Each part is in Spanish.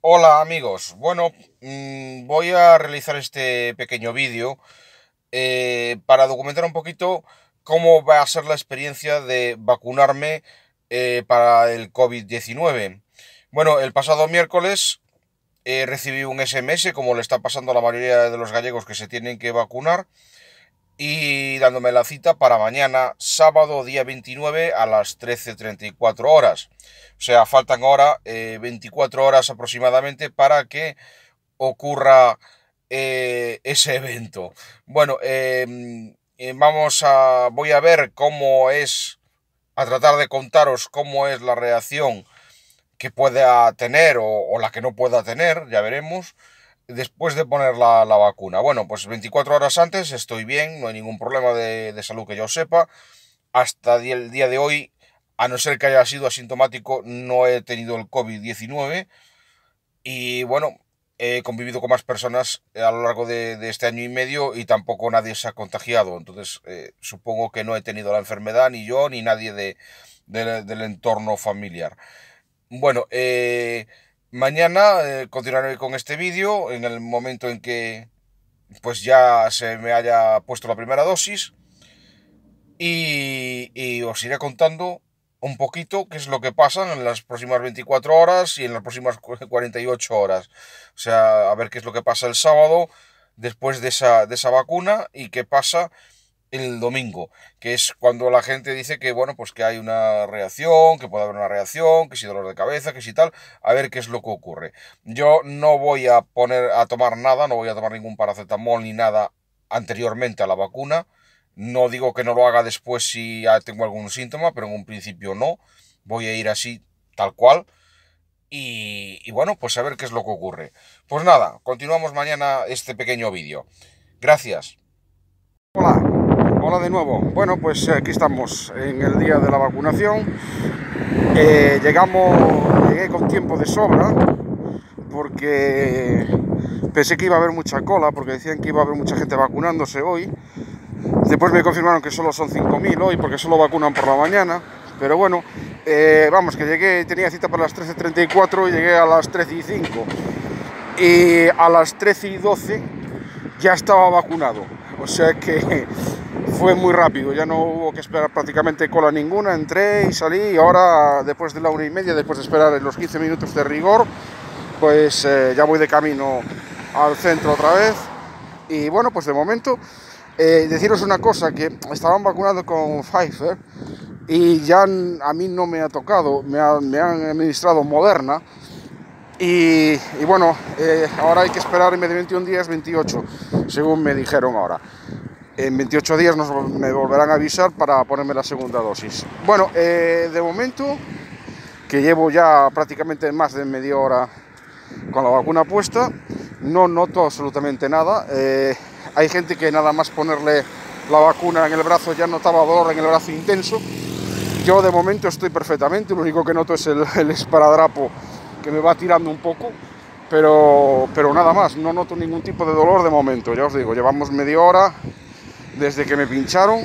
Hola amigos, bueno, mm, voy a realizar este pequeño vídeo eh, para documentar un poquito cómo va a ser la experiencia de vacunarme eh, para el COVID-19. Bueno, el pasado miércoles eh, recibí un SMS, como le está pasando a la mayoría de los gallegos que se tienen que vacunar, y dándome la cita para mañana, sábado día 29 a las 13.34 horas. O sea, faltan ahora 24 eh, horas aproximadamente para que ocurra eh, ese evento. Bueno, em, eh, vamos a, voy a ver cómo es, a tratar de contaros cómo es la reacción que pueda tener o la que no pueda tener, ya veremos después de poner la, vacuna. Bueno, pues 24 horas antes estoy bien, no hay ningún problema de, salud que yo sepa. Hasta el día de hoy, a no ser que haya sido asintomático, no he tenido el COVID-19. Y bueno, he convivido con más personas a lo largo de, este año y medio y tampoco nadie se ha contagiado. Entonces, eh, supongo que no he tenido la enfermedad, ni yo, ni nadie de, del entorno familiar. Bueno, eh, Mañana eh, continuaré con este vídeo en el momento en que pues ya se me haya puesto la primera dosis y, y, os iré contando un poquito qué es lo que pasa en las próximas 24 horas y en las próximas 48 horas. O sea, a ver qué es lo que pasa el sábado después de esa, de esa vacuna y qué pasa el domingo, que es cuando la gente dice que bueno, pues que hay una reacción, que puede haber una reacción, que si dolor de cabeza, que si tal, a ver qué es lo que ocurre. Yo no voy a poner a tomar nada, no voy a tomar ningún paracetamol ni nada anteriormente a la vacuna. No digo que no lo haga después si tengo algún síntoma, pero en un principio no. Voy a ir así tal cual. Y, y bueno, pues a ver qué es lo que ocurre. Pues nada, continuamos mañana este pequeño vídeo. Gracias hola de nuevo. Bueno, pues eh, aquí estamos en el día de la vacunación. Eh, llegamos, llegué con tiempo de sobra porque pensé que iba a haber mucha cola, porque decían que iba a haber mucha gente vacunándose hoy. Después me confirmaron que solo son 5.000 hoy porque solo vacunan por la mañana. Pero bueno, eh, vamos, que llegué, tenía cita para las 13.34 y llegué a las 13.05. y a las 13.12 ya estaba vacunado. O sea que fue muy rápido, ya no hubo que esperar prácticamente cola ninguna, entré y salí y ahora después de la una y media, después de esperar los 15 minutos de rigor, pues eh, ya voy de camino al centro otra vez y bueno, pues de momento eh, deciros una cosa, que estaban vacunados con Pfizer y ya a mí no me ha tocado, me, han administrado Moderna y, bueno, eh, ahora hay que esperar en vez de 21 días 28, según me dijeron ahora en 28 días nos, me volverán a avisar para ponerme la segunda dosis. Bueno, eh, de momento, que llevo ya prácticamente más de media hora con la vacuna puesta, no noto absolutamente nada. Eh, hay gente que nada más ponerle la vacuna en el brazo ya notaba dolor en el brazo intenso. Yo de momento estoy perfectamente, lo único que noto es el, esparadrapo que me va tirando un poco, pero, pero nada más, no noto ningún tipo de dolor de momento, ya os digo, llevamos media hora, desde que me pincharon.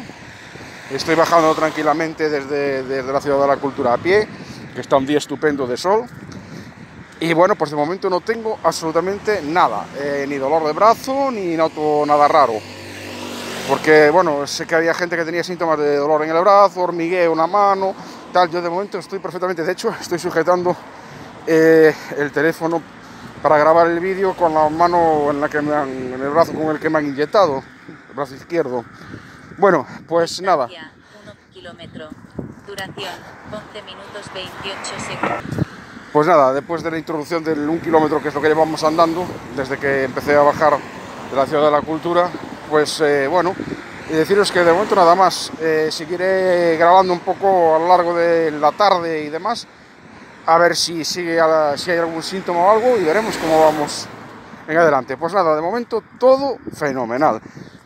Estoy bajando tranquilamente desde, desde la Ciudad de la Cultura a pie, que está un día estupendo de sol. Y bueno, pues de momento no tengo absolutamente nada, eh, ni dolor de brazo, ni noto nada raro. Porque bueno, sé que había gente que tenía síntomas de dolor en el brazo, hormigueo una mano, tal. Yo de momento estoy perfectamente, de hecho, estoy sujetando eh, el teléfono para grabar el vídeo con la mano en la que en el brazo con el que me han inyectado brazo izquierdo. Bueno, pues nada. Pues nada, después de la introducción del 1 kilómetro, que es lo que llevamos andando, desde que empecé a bajar de la Ciudad de la Cultura, pues eh, bueno, y deciros que de momento nada más, eh, seguiré grabando un poco a lo largo de la tarde y demás, a ver si, sigue si hay algún síntoma o algo y veremos cómo vamos en adelante. Pues nada, de momento todo fenomenal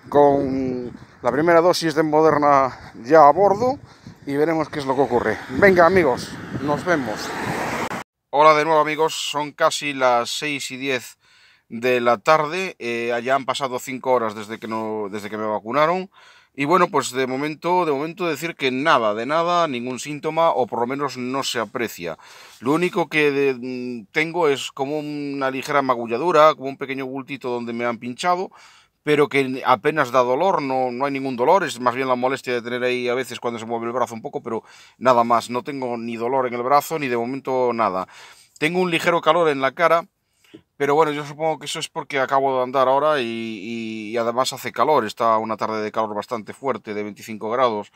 con la primera dosis de Moderna ya a bordo y veremos qué es lo que ocurre. Venga amigos, nos vemos. Hola de nuevo amigos, son casi las 6 y 10 de la tarde, Ya eh, han pasado 5 horas desde que, no, desde que me vacunaron. Y bueno, pues de momento, de momento decir que nada, de nada, ningún síntoma, o por lo menos no se aprecia. Lo único que mm, tengo es como una ligera magulladura, como un pequeño bultito donde me han pinchado, pero que apenas da dolor, no, hay ningún dolor, es más bien la molestia de tener ahí a veces cuando se mueve el brazo un poco, pero nada más, no tengo ni dolor en el brazo, ni de momento nada. Tengo un ligero calor en la cara, pero bueno, yo supongo que eso es porque acabo de andar ahora y, además hace calor, está una tarde de calor bastante fuerte, de 25 grados,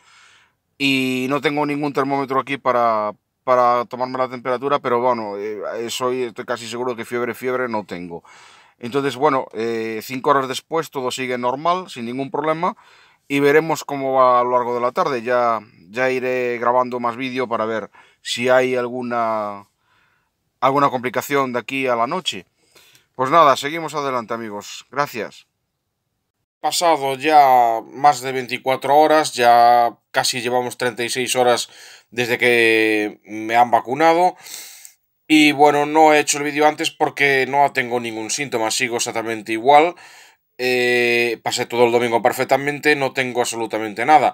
y no tengo ningún termómetro aquí para, tomarme la temperatura, pero bueno, eh, soy, estoy casi seguro que fiebre, fiebre no tengo. Entonces, bueno, eh, cinco horas después todo sigue normal, sin ningún problema, y veremos cómo va a lo largo de la tarde. Ya, ya iré grabando más vídeo para ver si hay alguna, alguna complicación de aquí a la noche. Pues nada, seguimos adelante amigos. Gracias. Pasado ya más de 24 horas, ya casi llevamos 36 horas desde que me han vacunado. Y bueno, no he hecho el vídeo antes porque no tengo ningún síntoma, sigo exactamente igual. Eh, pasé todo el domingo perfectamente, no tengo absolutamente nada.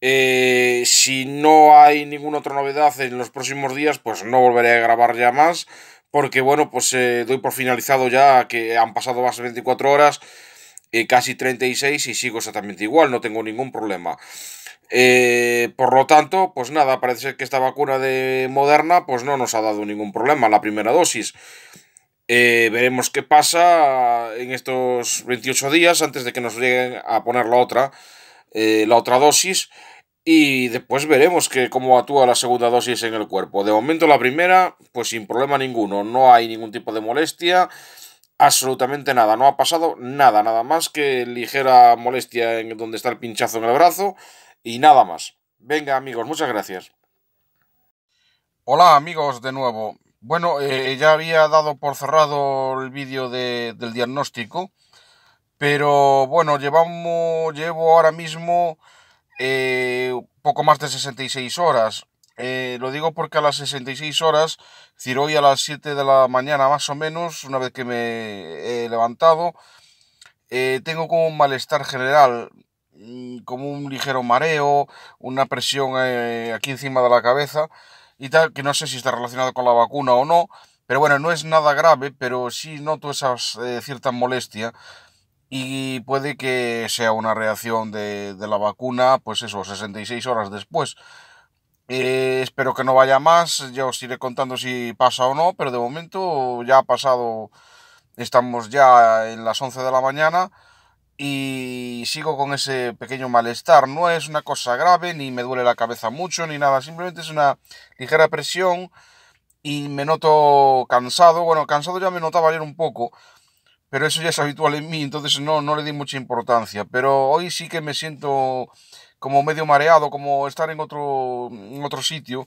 Eh, si no hay ninguna otra novedad en los próximos días, pues no volveré a grabar ya más. Porque bueno, pues eh, doy por finalizado ya que han pasado más de 24 horas eh, casi 36 y sigo exactamente igual, no tengo ningún problema. Eh, por lo tanto, pues nada, parece ser que esta vacuna de Moderna pues no nos ha dado ningún problema la primera dosis. Eh, veremos qué pasa en estos 28 días antes de que nos lleguen a poner la otra, la otra dosis. Y después veremos que cómo actúa la segunda dosis en el cuerpo. De momento la primera, pues sin problema ninguno. No hay ningún tipo de molestia absolutamente nada, no ha pasado nada, nada más que ligera molestia en donde está el pinchazo en el brazo y nada más. Venga amigos, muchas gracias. Hola amigos de nuevo. Bueno, eh, ya había dado por cerrado el vídeo del diagnóstico, pero bueno, llevamos, llevo ahora mismo eh, poco más de 66 horas. Eh, lo digo porque a las 66 horas, es decir, hoy a las 7 de la mañana más o menos, una vez que me he levantado, eh, tengo como un malestar general, mm, como un ligero mareo, una presión eh, aquí encima de la cabeza y tal, que no sé si está relacionado con la vacuna o no, pero bueno, no es nada grave, pero sí noto esa cierta molestia y puede que sea una reacción de, de la vacuna, pues eso, 66 horas después. Eh, espero que no vaya más, ya os iré contando si pasa o no, pero de momento ya ha pasado, estamos ya en las 11 de la mañana y sigo con ese pequeño malestar. No es una cosa grave, ni me duele la cabeza mucho, ni nada, simplemente es una ligera presión y me noto cansado. Bueno, cansado ya me notaba ayer un poco, pero eso ya es habitual en mí, entonces no, no le di mucha importancia, pero hoy sí que me siento como medio mareado, como estar en otro, otro sitio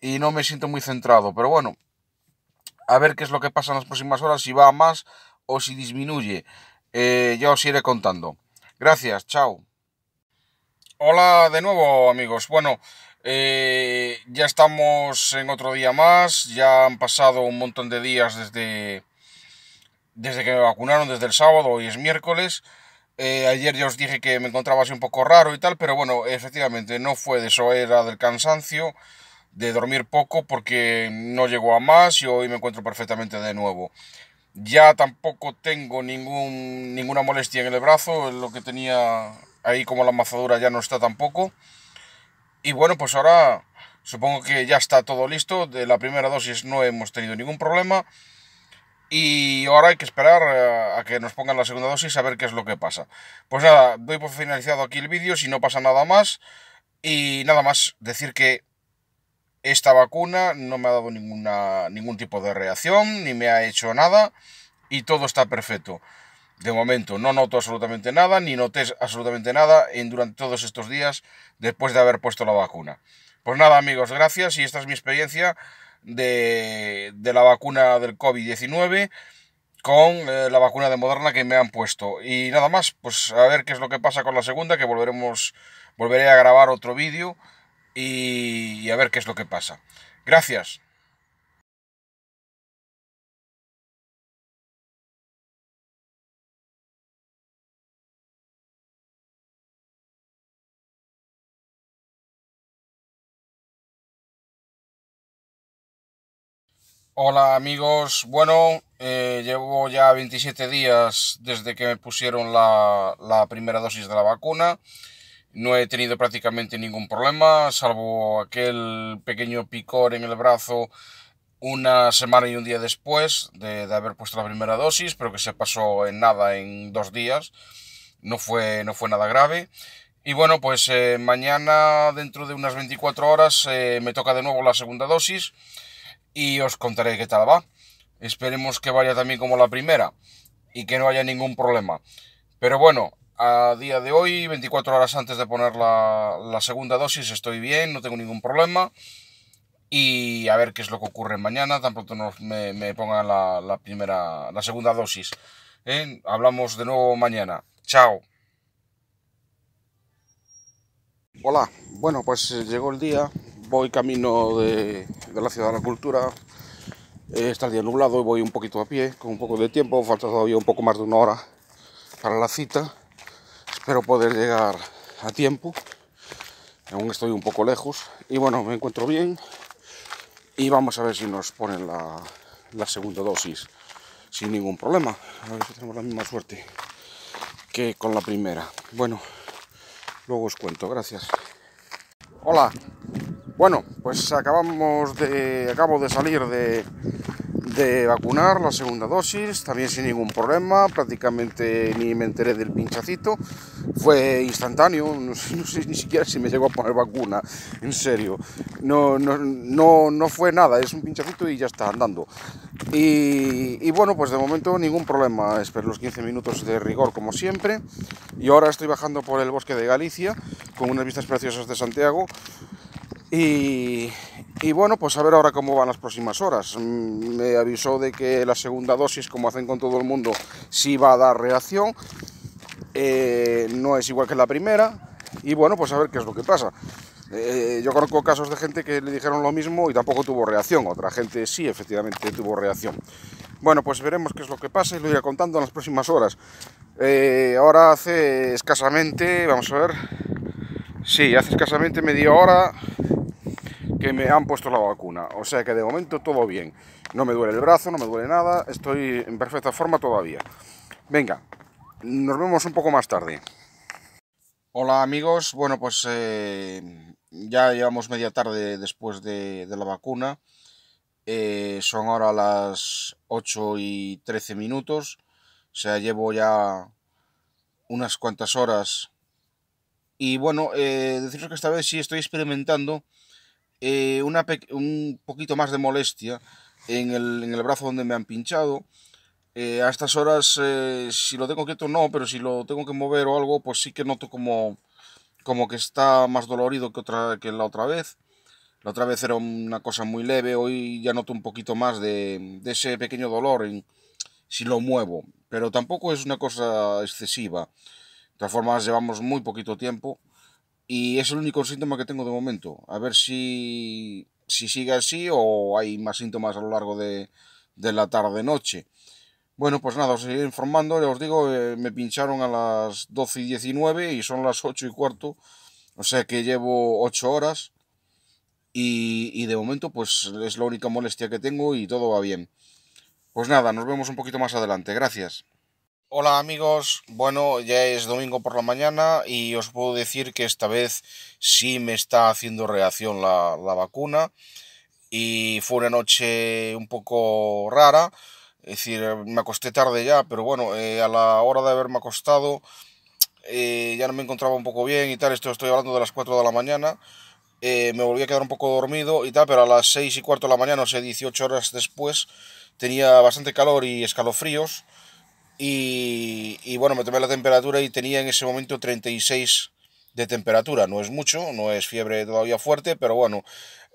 y no me siento muy centrado. Pero bueno, a ver qué es lo que pasa en las próximas horas, si va más o si disminuye. Eh, ya os iré contando. Gracias, chao. Hola de nuevo amigos. Bueno, eh, ya estamos en otro día más. Ya han pasado un montón de días desde, desde que me vacunaron, desde el sábado, hoy es miércoles. Eh, ayer ya os dije que me encontraba así un poco raro y tal, pero bueno, efectivamente no fue de eso, era del cansancio, de dormir poco porque no llegó a más y hoy me encuentro perfectamente de nuevo. Ya tampoco tengo ningún, ninguna molestia en el brazo, lo que tenía ahí como la mazadura ya no está tampoco. Y bueno, pues ahora supongo que ya está todo listo, de la primera dosis no hemos tenido ningún problema. Y ahora hay que esperar eh, a que nos pongan la segunda dosis a ver qué es lo que pasa. Pues nada, doy por finalizado aquí el vídeo si no pasa nada más. Y nada más decir que esta vacuna no me ha dado ninguna, ningún tipo de reacción, ni me ha hecho nada y todo está perfecto. De momento no noto absolutamente nada, ni noté absolutamente nada en, durante todos estos días después de haber puesto la vacuna. Pues nada amigos, gracias y esta es mi experiencia de, de la vacuna del COVID-19 con eh, la vacuna de Moderna que me han puesto. Y nada más, pues a ver qué es lo que pasa con la segunda, que volveremos, volveré a grabar otro vídeo y a ver qué es lo que pasa. Gracias. Hola amigos, bueno, eh, llevo ya 27 días desde que me pusieron la, primera dosis de la vacuna. No he tenido prácticamente ningún problema, salvo aquel pequeño picor en el brazo una semana y un día después de, haber puesto la primera dosis, pero que se pasó en nada, en dos días. No fue, no fue nada grave. Y bueno, pues eh, mañana, dentro de unas 24 horas, eh, me toca de nuevo la segunda dosis y os contaré qué tal va. Esperemos que vaya también como la primera y que no haya ningún problema. Pero bueno, a día de hoy, 24 horas antes de poner la, segunda dosis, estoy bien, no tengo ningún problema. Y a ver qué es lo que ocurre mañana, tan pronto me, pongan la, primera, la segunda dosis. ¿eh? Hablamos de nuevo mañana. Chao. Hola, bueno, pues llegó el día voy camino de, la ciudad de la cultura. Eh, está el día nublado y voy un poquito a pie, con un poco de tiempo. Falta todavía un poco más de una hora para la cita. Espero poder llegar a tiempo. Aún estoy un poco lejos. Y bueno, me encuentro bien. Y vamos a ver si nos ponen la, la segunda dosis sin ningún problema. A ver si tenemos la misma suerte que con la primera. Bueno, luego os cuento. Gracias. Hola. Bueno, pues acabamos de, acabo de salir de, vacunar la segunda dosis, también sin ningún problema, prácticamente ni me enteré del pinchacito, fue instantáneo, no, sé, ni siquiera si me llegó a poner vacuna, en serio, no, no, no, fue nada, es un pinchacito y ya está andando. Y, y, bueno, pues de momento ningún problema, espero los 15 minutos de rigor como siempre, y ahora estoy bajando por el bosque de Galicia, con unas vistas preciosas de Santiago, y, bueno, pues a ver ahora cómo van las próximas horas. Mm, me avisó de que la segunda dosis, como hacen con todo el mundo, sí va a dar reacción. Eh, no es igual que la primera. Y bueno, pues a ver qué es lo que pasa. Eh, yo conozco casos de gente que le dijeron lo mismo y tampoco tuvo reacción. Otra gente sí, efectivamente, tuvo reacción. Bueno, pues veremos qué es lo que pasa y lo iré contando en las próximas horas. Eh, ahora hace escasamente, vamos a ver, sí, hace escasamente media hora que me han puesto la vacuna. O sea que de momento todo bien. No me duele el brazo, no me duele nada, estoy en perfecta forma todavía. Venga, nos vemos un poco más tarde. Hola amigos, bueno pues eh, ya llevamos media tarde después de, la vacuna. Eh, son ahora las 8 y 13 minutos. O sea, llevo ya unas cuantas horas. Y bueno, eh, deciros que esta vez sí estoy experimentando eh, un poquito más de molestia en el, brazo donde me han pinchado. Eh, a estas horas, eh, si lo tengo quieto, no, pero si lo tengo que mover o algo, pues sí que noto como, como que está más dolorido que, otra, que la otra vez. La otra vez era una cosa muy leve, hoy ya noto un poquito más de, ese pequeño dolor si lo muevo, pero tampoco es una cosa excesiva. De todas formas, llevamos muy poquito tiempo, y es el único síntoma que tengo de momento. A ver si, si sigue así o hay más síntomas a lo largo de, de la tarde-noche. Bueno, pues nada, os seguiré informando. Ya os digo, eh, me pincharon a las 12 y 19 y son las 8 y cuarto. O sea que llevo 8 horas. Y, y de momento, pues es la única molestia que tengo y todo va bien. Pues nada, nos vemos un poquito más adelante. Gracias. Hola amigos, bueno ya es domingo por la mañana y os puedo decir que esta vez sí me está haciendo reacción la, vacuna y fue una noche un poco rara, es decir, me acosté tarde ya, pero bueno, eh, a la hora de haberme acostado eh, ya no me encontraba un poco bien y tal, esto estoy hablando de las 4 de la mañana, eh, me volví a quedar un poco dormido y tal, pero a las 6 y cuarto de la mañana, o sea, 18 horas después, tenía bastante calor y escalofríos. Y, y, bueno, me tomé la temperatura y tenía en ese momento 36 de temperatura. No es mucho, no es fiebre todavía fuerte, pero bueno,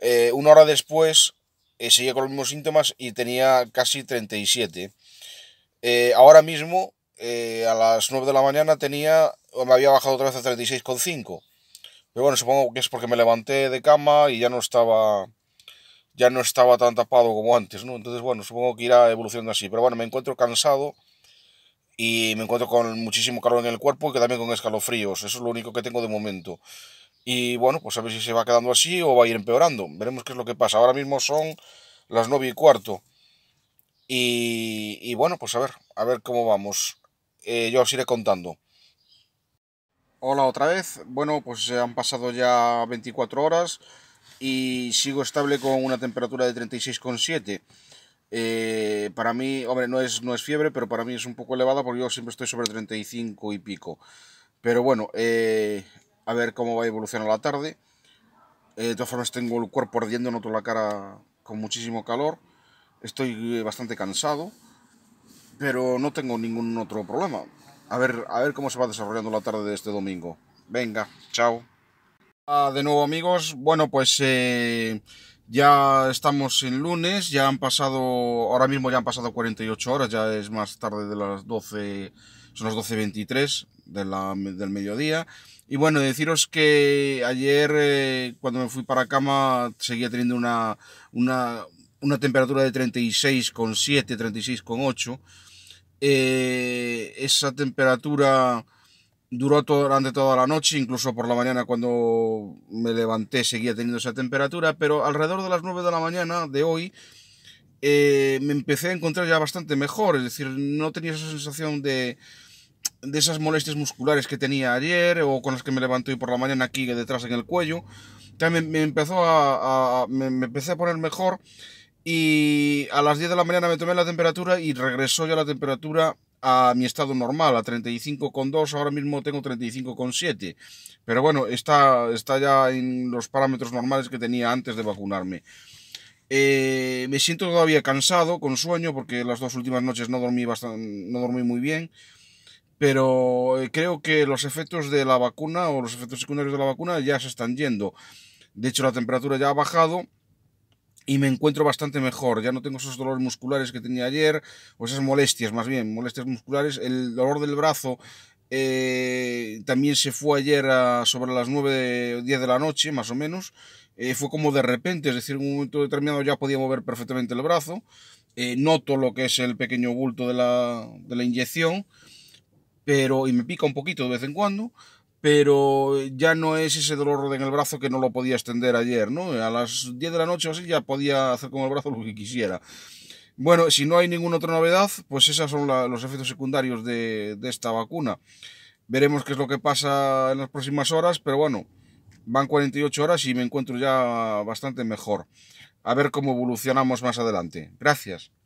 eh, una hora después eh, seguía con los mismos síntomas y tenía casi 37. Eh, ahora mismo, a las 9 de la mañana, tenía, me había bajado otra vez a 36,5. Pero bueno, supongo que es porque me levanté de cama y ya no estaba ya no estaba tan tapado como antes, ¿no? Entonces, bueno, supongo que irá evolucionando así. Pero bueno, me encuentro cansado, y me encuentro con muchísimo calor en el cuerpo y que también con escalofríos. Eso es lo único que tengo de momento. Y bueno, pues a ver si se va quedando así o va a ir empeorando. Veremos qué es lo que pasa. Ahora mismo son las 9 y cuarto. Y, bueno, pues a ver, a ver cómo vamos. Eh, yo os iré contando. Hola otra vez. Bueno, pues han pasado ya 24 horas y sigo estable con una temperatura de 36,7. Eh, para mí, hombre, no es, no es fiebre, pero para mí es un poco elevada porque yo siempre estoy sobre 35 y pico. Pero bueno, eh, a ver cómo va a evolucionar la tarde. Eh, de todas formas, tengo el cuerpo ardiendo, noto la cara con muchísimo calor. Estoy bastante cansado, pero no tengo ningún otro problema. A ver, a ver cómo se va desarrollando la tarde de este domingo. Venga, chao. Ah, de nuevo amigos, bueno pues ya estamos en lunes, ya han pasado, ahora mismo ya han pasado 48 horas, ya es más tarde de las 12, son las 12.23 del mediodía. Y bueno, deciros que ayer eh, cuando me fui para cama seguía teniendo una, una, una temperatura de 36,7, 36,8. Eh, esa temperatura duró durante toda la noche, incluso por la mañana cuando me levanté seguía teniendo esa temperatura, pero alrededor de las 9 de la mañana de hoy eh, me empecé a encontrar ya bastante mejor, es decir, no tenía esa sensación de, esas molestias musculares que tenía ayer o con las que me levanté hoy por la mañana aquí detrás en el cuello. También me, empezó a, me empecé a poner mejor y a las 10 de la mañana me tomé la temperatura y regresó ya la temperatura a mi estado normal, a 35,2, ahora mismo tengo 35,7. Pero bueno, está, está ya en los parámetros normales que tenía antes de vacunarme. Eh, me siento todavía cansado, con sueño, porque las dos últimas noches no dormí, bastante, no dormí muy bien. Pero eh, creo que los efectos de la vacuna o los efectos secundarios de la vacuna ya se están yendo. De hecho, la temperatura ya ha bajado y me encuentro bastante mejor. Ya no tengo esos dolores musculares que tenía ayer, o esas molestias, más bien, molestias musculares. El dolor del brazo eh, también se fue ayer sobre las 9 o 10 de la noche, más o menos. Eh, fue como de repente, es decir, en un momento determinado ya podía mover perfectamente el brazo. Eh, noto lo que es el pequeño bulto de la, de la inyección, pero, y me pica un poquito de vez en cuando pero ya no es ese dolor en el brazo que no lo podía extender ayer, ¿no? A las 10 de la noche o así ya podía hacer con el brazo lo que quisiera. Bueno, si no hay ninguna otra novedad, pues esos son los efectos secundarios de, de, esta vacuna. Veremos qué es lo que pasa en las próximas horas, pero bueno, van 48 horas y me encuentro ya bastante mejor. A ver cómo evolucionamos más adelante. Gracias.